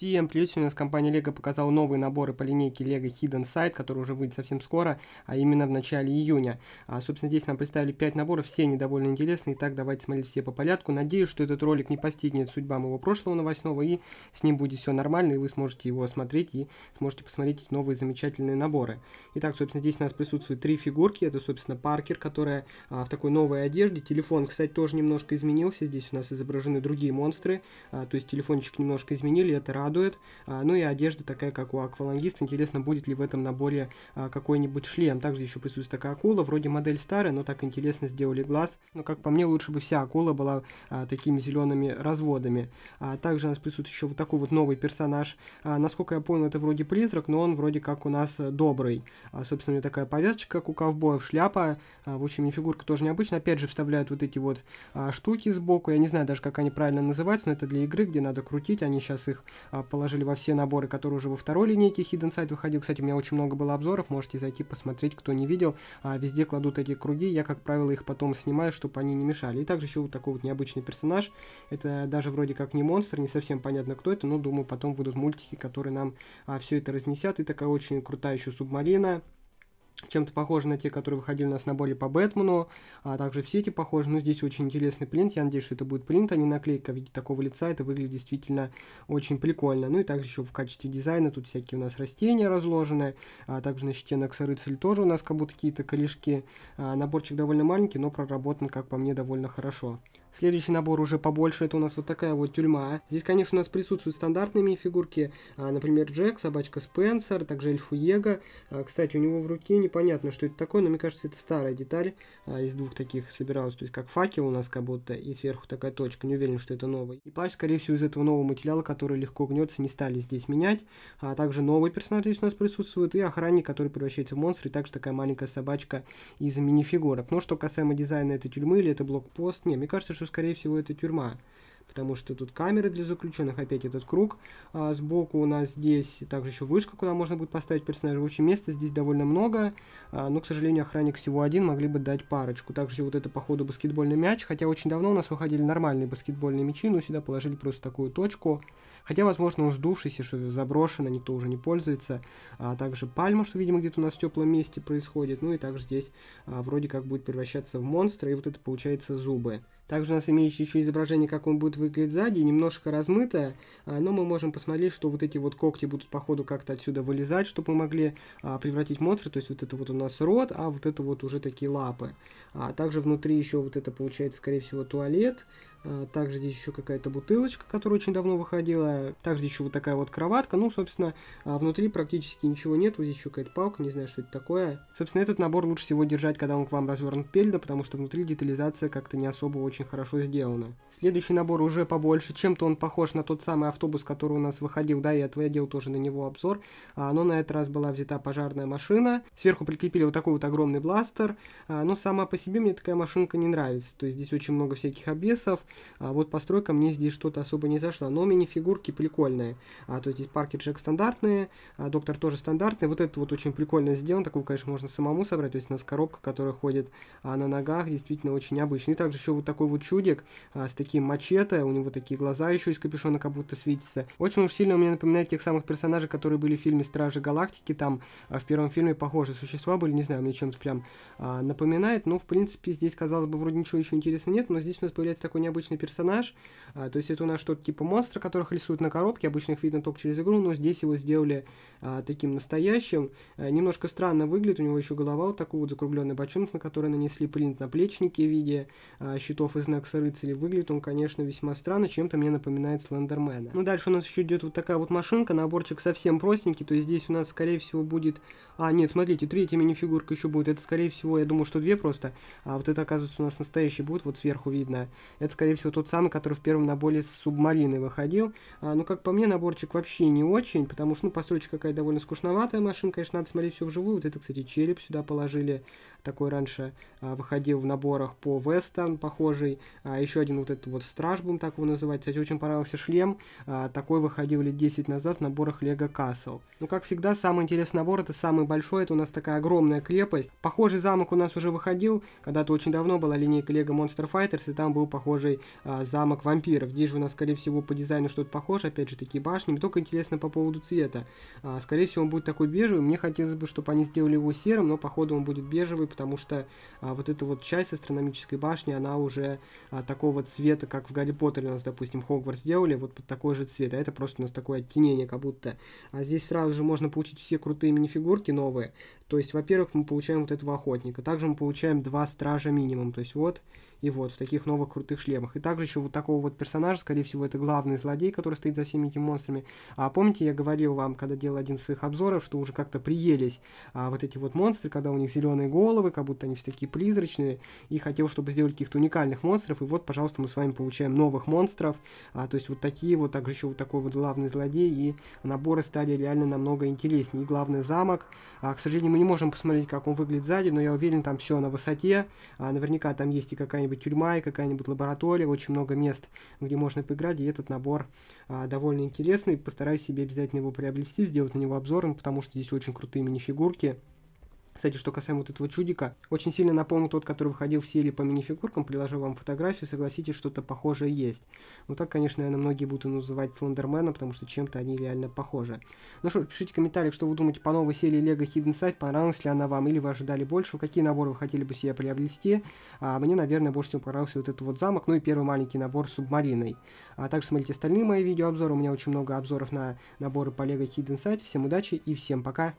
Всем привет! Сегодня у нас компания LEGO показала новые наборы по линейке LEGO Hidden Side, который уже выйдет совсем скоро, а именно в начале июня. А, собственно, здесь нам представили 5 наборов, все они довольно интересные. Итак, давайте смотреть все по порядку. Надеюсь, что этот ролик не постигнет судьба моего прошлого новостного, и с ним будет все нормально, и вы сможете его осмотреть, и сможете посмотреть новые замечательные наборы. Итак, собственно, здесь у нас присутствуют три фигурки. Это, собственно, Паркер, которая а, в такой новой одежде. Телефон, кстати, тоже немножко изменился. Здесь у нас изображены другие монстры, а, то есть телефончик немножко изменили. Это радует. А, ну и одежда такая, как у аквалангиста. Интересно, будет ли в этом наборе а, какой-нибудь шлем. Также еще присутствует такая акула. Вроде модель старая, но так интересно сделали глаз. Но, как по мне, лучше бы вся акула была а, такими зелеными разводами. А, также у нас присутствует еще вот такой вот новый персонаж. А, насколько я понял, это вроде призрак, но он вроде как у нас э, добрый. А, собственно, у него такая повязочка, как у ковбоев, шляпа. А, в общем, фигурка тоже необычная. Опять же, вставляют вот эти вот а, штуки сбоку. Я не знаю даже, как они правильно называются, но это для игры, где надо крутить. Они сейчас их а, а, положили во все наборы, которые уже во второй линейке Hidden Side выходил. Кстати, у меня очень много было обзоров, можете зайти посмотреть, кто не видел. А, везде кладут эти круги, я, как правило, их потом снимаю, чтобы они не мешали. И также еще вот такой вот необычный персонаж. Это даже вроде как не монстр, не совсем понятно, кто это, но думаю, потом выйдут мультики, которые нам а, все это разнесят. И такая очень крутая еще субмарина чем-то похожи на те, которые выходили у нас на наборе по Бэтмену, а также все эти похожи, но здесь очень интересный принт, я надеюсь, что это будет принт, а не наклейка в виде такого лица, это выглядит действительно очень прикольно. Ну и также еще в качестве дизайна тут всякие у нас растения разложены, а также на щите Наксорыцель тоже у нас как будто какие-то корешки. А, наборчик довольно маленький, но проработан, как по мне, довольно хорошо. Следующий набор уже побольше, это у нас вот такая вот тюрьма. Здесь, конечно, у нас присутствуют стандартные фигурки, а, например, Джек, собачка Спенсер, также Эльфу Его. А, кстати, у него в руке непонятно, что это такое, но мне кажется, это старая деталь а, из двух таких собиралась, то есть как факел у нас как будто, и сверху такая точка, не уверен, что это новый. И плащ, скорее всего, из этого нового материала, который легко гнется, не стали здесь менять. А также новый персонаж здесь у нас присутствует, и охранник, который превращается в монстр, и также такая маленькая собачка из минифигурок. Но что касаемо дизайна этой тюрьмы или это блокпост, не, мне кажется, что, скорее всего, это тюрьма. Потому что тут камеры для заключенных, опять этот круг. А, сбоку у нас здесь также еще вышка, куда можно будет поставить персонажа. В общем, места здесь довольно много. А, но, к сожалению, охранник всего один, могли бы дать парочку. Также вот это, походу, баскетбольный мяч. Хотя очень давно у нас выходили нормальные баскетбольные мячи, но сюда положили просто такую точку. Хотя, возможно, он сдувшийся, что заброшено, а никто уже не пользуется. А также пальма, что, видимо, где-то у нас в теплом месте происходит. Ну и также здесь а, вроде как будет превращаться в монстра. И вот это получается зубы. Также у нас имеется еще изображение, как он будет выглядеть сзади, немножко размытое, а, но мы можем посмотреть, что вот эти вот когти будут по ходу как-то отсюда вылезать, чтобы мы могли а, превратить монстра, то есть вот это вот у нас рот, а вот это вот уже такие лапы. А также внутри еще вот это получается, скорее всего, туалет, а, также здесь еще какая-то бутылочка, которая очень давно выходила. Также здесь еще вот такая вот кроватка. Ну, собственно, а, внутри практически ничего нет. Вот здесь еще какая-то палка, не знаю, что это такое. Собственно, этот набор лучше всего держать, когда он к вам развернут пельда, потому что внутри детализация как-то не особо очень хорошо сделана. Следующий набор уже побольше. Чем-то он похож на тот самый автобус, который у нас выходил. Да, я отводил тоже на него обзор. А, но на этот раз была взята пожарная машина. Сверху прикрепили вот такой вот огромный бластер. Но сама по себе мне такая машинка не нравится. То есть здесь очень много всяких обвесов. А вот постройка мне здесь что-то особо не зашла. Но мини-фигурки прикольные. А, то есть здесь парки Джек стандартные, а доктор тоже стандартный. Вот это вот очень прикольно сделано. Такую, конечно, можно самому собрать. То есть у нас коробка, которая ходит а, на ногах, действительно очень обычный. И также еще вот такой вот чудик а, с таким мачете. У него такие глаза еще из капюшона как будто светится. Очень уж сильно у меня напоминает тех самых персонажей, которые были в фильме «Стражи Галактики». Там а, в первом фильме похожие существа были. Не знаю, мне чем-то прям а, напоминает. Но, в принципе, здесь, казалось бы, вроде ничего еще интересного нет. Но здесь у нас появляется такой необычный обычный персонаж. А, то есть это у нас что-то типа монстра, которых рисуют на коробке. Обычно их видно только через игру, но здесь его сделали а, таким настоящим. А, немножко странно выглядит. У него еще голова вот такой вот закругленный бочонок, на который нанесли принт наплечники в виде а, щитов из Некса рыцарей. Выглядит он, конечно, весьма странно. Чем-то мне напоминает Слендермена. Ну, дальше у нас еще идет вот такая вот машинка. Наборчик совсем простенький. То есть здесь у нас, скорее всего, будет... А, нет, смотрите, третья мини-фигурка еще будет. Это, скорее всего, я думаю, что две просто. А вот это, оказывается, у нас настоящий будет. Вот сверху видно. Это, скорее скорее всего, тот самый, который в первом наборе с субмарины выходил. А, ну, как по мне, наборчик вообще не очень, потому что, ну, постройка какая-то довольно скучноватая машинка, конечно, надо смотреть все вживую. Вот это, кстати, череп сюда положили такой раньше а, выходил в наборах по вестерн похожий, а, еще один вот этот вот страж, будем так его называть, кстати, очень понравился шлем, а, такой выходил лет 10 назад в наборах Лего касл Ну, как всегда, самый интересный набор, это самый большой, это у нас такая огромная крепость. Похожий замок у нас уже выходил, когда-то очень давно была линейка Лего Monster Fighters, и там был похожий а, замок вампиров. Здесь же у нас, скорее всего, по дизайну что-то похоже, опять же, такие башни. Мне только интересно по поводу цвета. А, скорее всего, он будет такой бежевый, мне хотелось бы, чтобы они сделали его серым, но, походу, он будет бежевый, потому что а, вот эта вот часть астрономической башни, она уже а, такого цвета, как в Гарри Поттере у нас, допустим, Хогвартс сделали, вот под такой же цвет, а это просто у нас такое оттенение как будто. А здесь сразу же можно получить все крутые минифигурки новые, то есть, во-первых, мы получаем вот этого охотника, также мы получаем два стража минимум, то есть вот и вот в таких новых крутых шлемах. И также еще вот такого вот персонажа, скорее всего, это главный злодей, который стоит за всеми этими монстрами. А помните, я говорил вам, когда делал один из своих обзоров, что уже как-то приелись а, вот эти вот монстры, когда у них зеленые головы, как будто они все такие призрачные, и хотел, чтобы сделать каких-то уникальных монстров. И вот, пожалуйста, мы с вами получаем новых монстров. А, то есть вот такие вот, также еще вот такой вот главный злодей, и наборы стали реально намного интереснее. И главный замок. А, к сожалению, мы не можем посмотреть, как он выглядит сзади, но я уверен, там все на высоте. А, наверняка там есть и какая-нибудь какая-нибудь тюрьма и какая-нибудь лаборатория, очень много мест, где можно поиграть, и этот набор а, довольно интересный. Постараюсь себе обязательно его приобрести, сделать на него обзор, потому что здесь очень крутые мини-фигурки. Кстати, что касаемо вот этого чудика, очень сильно напомню тот, который выходил в серии по минифигуркам, приложу вам фотографию, согласитесь, что-то похожее есть. Ну так, конечно, наверное, многие будут называть Слендермена, потому что чем-то они реально похожи. Ну что пишите комментарии, что вы думаете по новой серии Лего Hidden Side, понравилась ли она вам, или вы ожидали больше, какие наборы вы хотели бы себе приобрести. А мне, наверное, больше всего понравился вот этот вот замок, ну и первый маленький набор с субмариной. А также смотрите остальные мои видеообзоры, у меня очень много обзоров на наборы по Лего Hidden Side. Всем удачи и всем пока!